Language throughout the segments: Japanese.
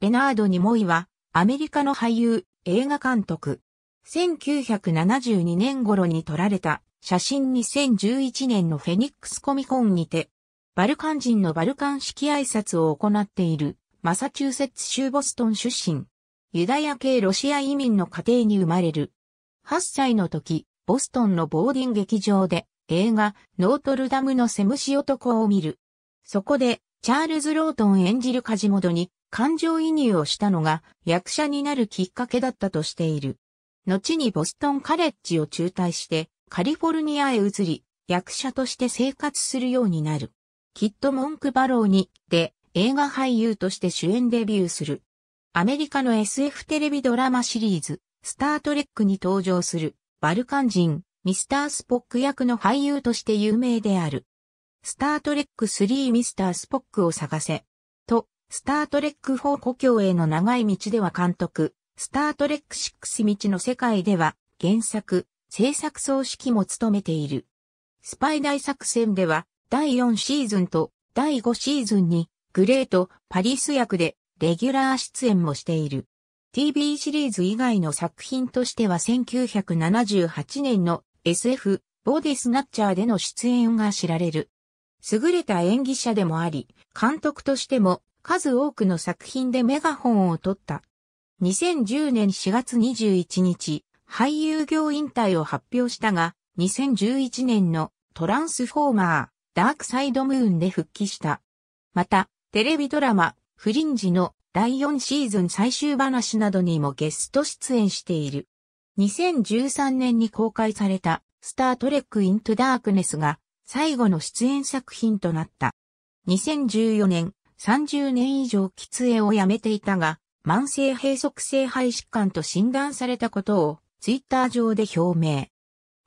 ベナード・ニモイは、アメリカの俳優、映画監督。1972年頃に撮られた写真2011年のフェニックスコミコンにて、バルカン人のバルカン式挨拶を行っている、マサチューセッツ州ボストン出身。ユダヤ系ロシア移民の家庭に生まれる。8歳の時、ボストンのボーディン劇場で映画ノートルダムのセムシ男を見る。そこでチャールズ・ロートン演じるカジモドに感情移入をしたのが役者になるきっかけだったとしている。後にボストンカレッジを中退してカリフォルニアへ移り、役者として生活するようになる。キッド・モンク・バローに、で、映画俳優として主演デビューする。アメリカの SF テレビドラマシリーズ、スタートレックに登場する、バルカン人、ミスター・スポック役の俳優として有名である。スタートレック3ミスター・スポックを探せ、スタートレック4故郷への長い道では監督、スタートレック6道の世界では原作、制作総指揮も務めている。スパイ大作戦では第4シーズンと第5シーズンにグレート・パリス役でレギュラー出演もしている。TV シリーズ以外の作品としては1978年の SF ボディスナッチャーでの出演が知られる。優れた演技者でもあり、監督としても数多くの作品でメガホンを取った。2010年4月21日、俳優業引退を発表したが、2011年のトランスフォーマー、ダークサイドムーンで復帰した。また、テレビドラマ、フリンジの第4シーズン最終話などにもゲスト出演している。2013年に公開された、スタートレック・イント・ダークネスが、最後の出演作品となった。2014年、30年以上喫煙をやめていたが、慢性閉塞性肺疾患と診断されたことをツイッター上で表明。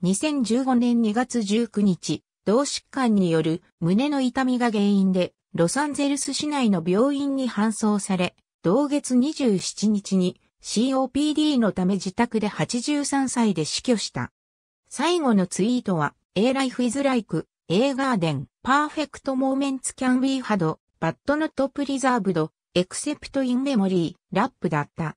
2015年2月19日、同疾患による胸の痛みが原因で、ロサンゼルス市内の病院に搬送され、同月27日に COPD のため自宅で83歳で死去した。最後のツイートは、A Life is Like, A Garden, Perfect Moments Can Be Had, バッドノットプリザーブド、エクセプトインメモリー、ラップだった。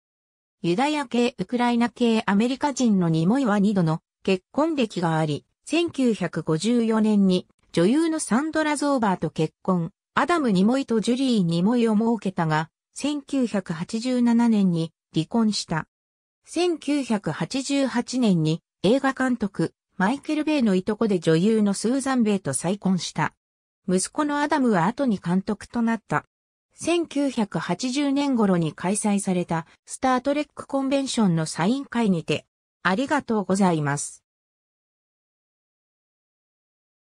ユダヤ系ウクライナ系アメリカ人のニモイは2度の結婚歴があり、1954年に女優のサンドラ・ゾーバーと結婚、アダム・ニモイとジュリー・ニモイを設けたが、1987年に離婚した。1988年に映画監督、マイケル・ベイのいとこで女優のスーザン・ベイと再婚した。息子のアダムは後に監督となった。1980年頃に開催されたスタートレックコンベンションのサイン会にて、ありがとうございます。